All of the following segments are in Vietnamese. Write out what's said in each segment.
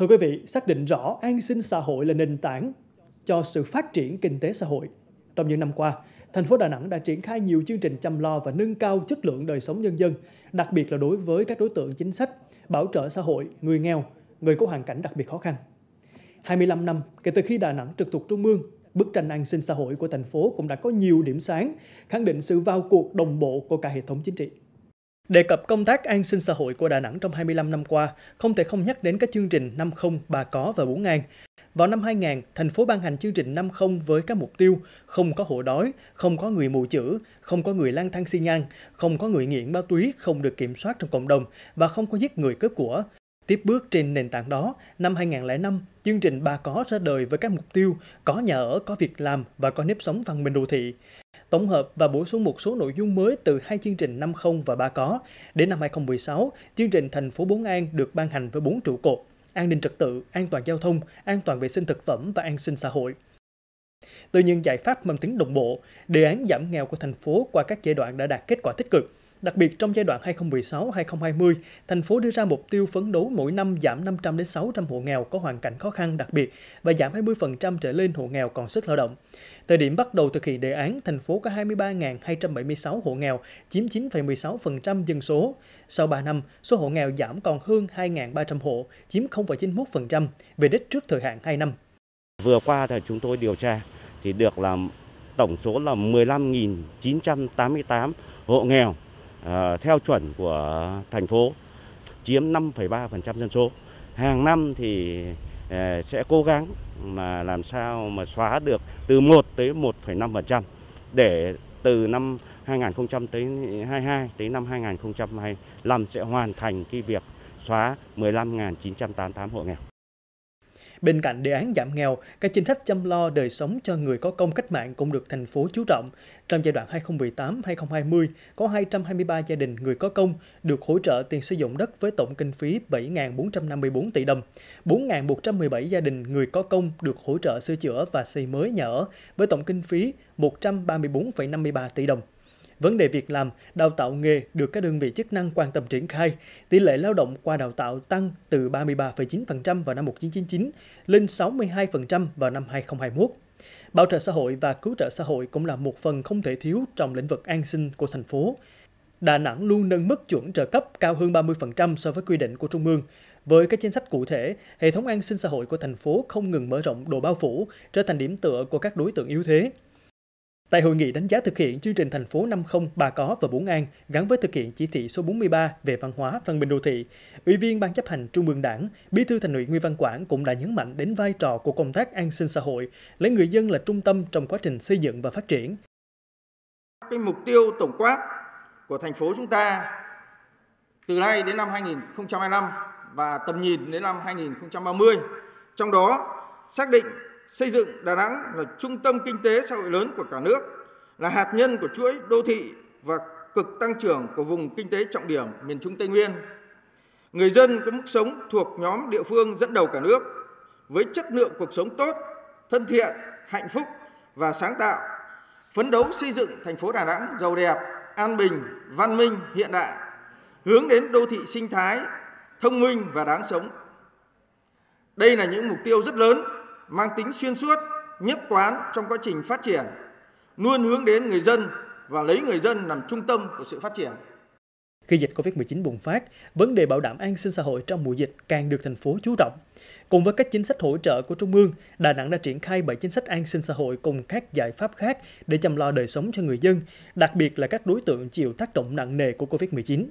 Thưa quý vị, xác định rõ an sinh xã hội là nền tảng cho sự phát triển kinh tế xã hội. Trong những năm qua, thành phố Đà Nẵng đã triển khai nhiều chương trình chăm lo và nâng cao chất lượng đời sống nhân dân, đặc biệt là đối với các đối tượng chính sách, bảo trợ xã hội, người nghèo, người có hoàn cảnh đặc biệt khó khăn. 25 năm kể từ khi Đà Nẵng trực thuộc Trung ương, bức tranh an sinh xã hội của thành phố cũng đã có nhiều điểm sáng, khẳng định sự vào cuộc đồng bộ của cả hệ thống chính trị. Đề cập công tác an sinh xã hội của Đà Nẵng trong 25 năm qua, không thể không nhắc đến các chương trình 50, Bà Có và Bốn An. Vào năm 2000, thành phố ban hành chương trình 50 với các mục tiêu không có hộ đói, không có người mù chữ, không có người lang thang xi nhan, không có người nghiện ma túy, không được kiểm soát trong cộng đồng và không có giết người cướp của. Tiếp bước trên nền tảng đó, năm 2005, chương trình Bà Có ra đời với các mục tiêu có nhà ở, có việc làm và có nếp sống văn minh đô thị. Tổng hợp và bổ sung một số nội dung mới từ hai chương trình 50 và Bà Có. Đến năm 2016, chương trình Thành phố Bốn An được ban hành với bốn trụ cột an ninh trật tự, an toàn giao thông, an toàn vệ sinh thực phẩm và an sinh xã hội. từ những giải pháp mang tính đồng bộ, đề án giảm nghèo của thành phố qua các giai đoạn đã đạt kết quả tích cực. Đặc biệt trong giai đoạn 2016-2020, thành phố đưa ra mục tiêu phấn đấu mỗi năm giảm 500 đến 600 hộ nghèo có hoàn cảnh khó khăn đặc biệt và giảm 20% trở lên hộ nghèo còn sức lao động. Thời điểm bắt đầu thực hiện đề án, thành phố có 23.276 hộ nghèo, chiếm 9,16% dân số. Sau 3 năm, số hộ nghèo giảm còn hơn 2.300 hộ, chiếm 0,91%, về đích trước thời hạn 2 năm. Vừa qua thì chúng tôi điều tra thì được là tổng số là 15.988 hộ nghèo Ờ, theo chuẩn của thành phố chiếm 5,3% dân số. Hàng năm thì ờ, sẽ cố gắng mà làm sao mà xóa được từ 1 tới 1,5% để từ năm 2022 tới năm 2025 sẽ hoàn thành cái việc xóa 15.988 hộ nghèo. Bên cạnh đề án giảm nghèo, các chính sách chăm lo đời sống cho người có công cách mạng cũng được thành phố chú trọng. Trong giai đoạn 2018-2020, có 223 gia đình người có công được hỗ trợ tiền sử dụng đất với tổng kinh phí 7.454 tỷ đồng. 4.117 gia đình người có công được hỗ trợ sửa chữa và xây mới nhà ở với tổng kinh phí 134,53 tỷ đồng. Vấn đề việc làm, đào tạo nghề được các đơn vị chức năng quan tâm triển khai. Tỷ lệ lao động qua đào tạo tăng từ 33,9% vào năm 1999 lên 62% vào năm 2021. Bảo trợ xã hội và cứu trợ xã hội cũng là một phần không thể thiếu trong lĩnh vực an sinh của thành phố. Đà Nẵng luôn nâng mức chuẩn trợ cấp cao hơn 30% so với quy định của Trung ương. Với các chính sách cụ thể, hệ thống an sinh xã hội của thành phố không ngừng mở rộng độ bao phủ, trở thành điểm tựa của các đối tượng yếu thế. Tại hội nghị đánh giá thực hiện chương trình thành phố 50 Bà Có và Bốn An gắn với thực hiện chỉ thị số 43 về văn hóa văn minh đô thị, Ủy viên Ban chấp hành Trung ương Đảng, Bí thư Thành ủy Nguyễn Văn Quảng cũng đã nhấn mạnh đến vai trò của công tác an sinh xã hội, lấy người dân là trung tâm trong quá trình xây dựng và phát triển. Cái mục tiêu tổng quát của thành phố chúng ta từ nay đến năm 2025 và tầm nhìn đến năm 2030, trong đó xác định xây dựng Đà Nẵng là trung tâm kinh tế xã hội lớn của cả nước, là hạt nhân của chuỗi đô thị và cực tăng trưởng của vùng kinh tế trọng điểm miền Trung Tây Nguyên. Người dân có mức sống thuộc nhóm địa phương dẫn đầu cả nước với chất lượng cuộc sống tốt, thân thiện, hạnh phúc và sáng tạo, phấn đấu xây dựng thành phố Đà Nẵng giàu đẹp, an bình, văn minh, hiện đại, hướng đến đô thị sinh thái, thông minh và đáng sống. Đây là những mục tiêu rất lớn mang tính xuyên suốt, nhất quán trong quá trình phát triển, luôn hướng đến người dân và lấy người dân làm trung tâm của sự phát triển. Khi dịch Covid-19 bùng phát, vấn đề bảo đảm an sinh xã hội trong mùa dịch càng được thành phố chú trọng. Cùng với các chính sách hỗ trợ của Trung ương, Đà Nẵng đã triển khai 7 chính sách an sinh xã hội cùng các giải pháp khác để chăm lo đời sống cho người dân, đặc biệt là các đối tượng chịu tác động nặng nề của Covid-19.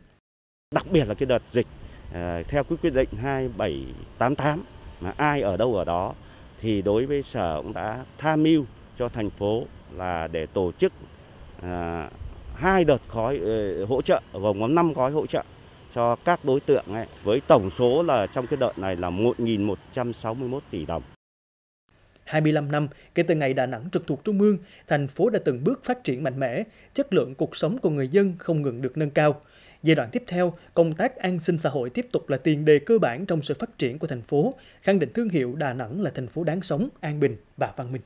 Đặc biệt là cái đợt dịch ờ, theo quyết định 2788 mà ai ở đâu ở đó thì đối với sở cũng đã tham mưu cho thành phố là để tổ chức à, hai đợt gói ờ, hỗ trợ gồm có 5 gói hỗ trợ cho các đối tượng ấy, với tổng số là trong cái đợt này là 1.161 tỷ đồng. 25 năm kể từ ngày Đà Nẵng trực thuộc Trung ương, thành phố đã từng bước phát triển mạnh mẽ, chất lượng cuộc sống của người dân không ngừng được nâng cao. Giai đoạn tiếp theo, công tác an sinh xã hội tiếp tục là tiền đề cơ bản trong sự phát triển của thành phố, khẳng định thương hiệu Đà Nẵng là thành phố đáng sống, an bình và văn minh.